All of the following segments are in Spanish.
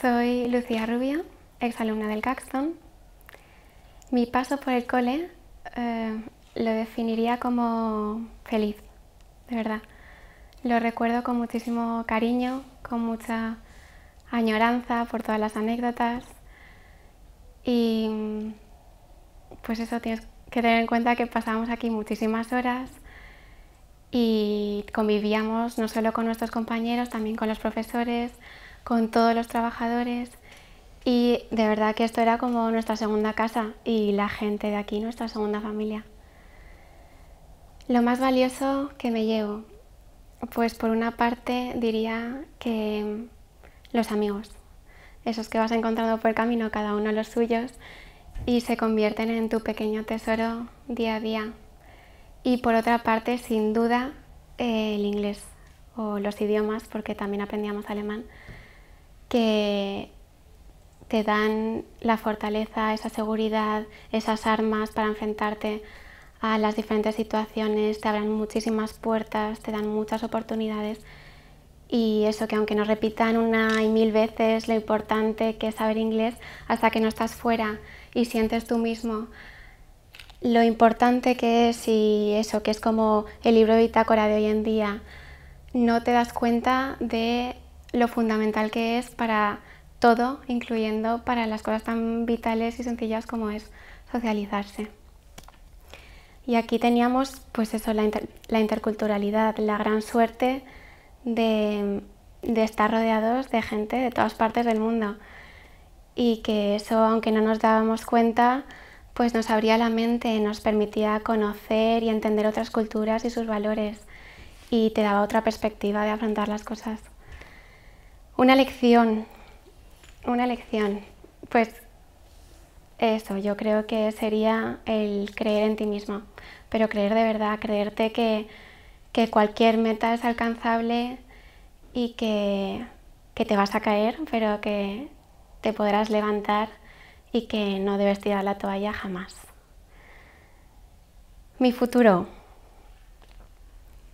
Soy Lucía Rubio, exalumna del Caxton. Mi paso por el cole eh, lo definiría como feliz, de verdad. Lo recuerdo con muchísimo cariño, con mucha añoranza por todas las anécdotas. Y pues eso, tienes que tener en cuenta que pasábamos aquí muchísimas horas y convivíamos no solo con nuestros compañeros, también con los profesores, con todos los trabajadores y de verdad que esto era como nuestra segunda casa y la gente de aquí nuestra segunda familia. Lo más valioso que me llevo, pues por una parte diría que los amigos, esos que vas encontrando por el camino, cada uno los suyos, y se convierten en tu pequeño tesoro día a día. Y por otra parte, sin duda, eh, el inglés o los idiomas, porque también aprendíamos alemán que te dan la fortaleza, esa seguridad, esas armas para enfrentarte a las diferentes situaciones, te abren muchísimas puertas, te dan muchas oportunidades y eso que aunque nos repitan una y mil veces lo importante que es saber inglés, hasta que no estás fuera y sientes tú mismo lo importante que es y eso que es como el libro de bitácora de hoy en día, no te das cuenta de lo fundamental que es para todo, incluyendo para las cosas tan vitales y sencillas como es socializarse. Y aquí teníamos, pues eso, la, interculturalidad, la gran suerte de estar rodeados de gente de todas partes del mundo y que eso, aunque no nos dábamos cuenta, pues nos abría la mente, nos permitía conocer y entender otras culturas y sus valores y te daba otra perspectiva de afrontar las cosas. Una lección, una lección. Pues eso, yo creo que sería el creer en ti mismo, pero creer de verdad, creerte que, que cualquier meta es alcanzable y que, te vas a caer, pero que te podrás levantar y que no debes tirar la toalla jamás. Mi futuro.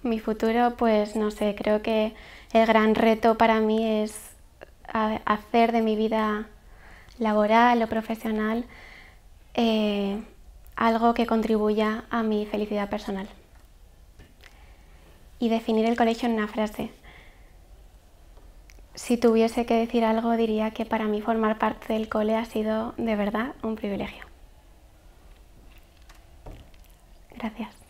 Mi futuro, pues no sé, creo que el gran reto para mí es hacer de mi vida laboral o profesional eh, algo que contribuya a mi felicidad personal. Y definir el colegio en una frase. Si tuviese que decir algo, diría que para mí formar parte del cole ha sido de verdad un privilegio. Gracias.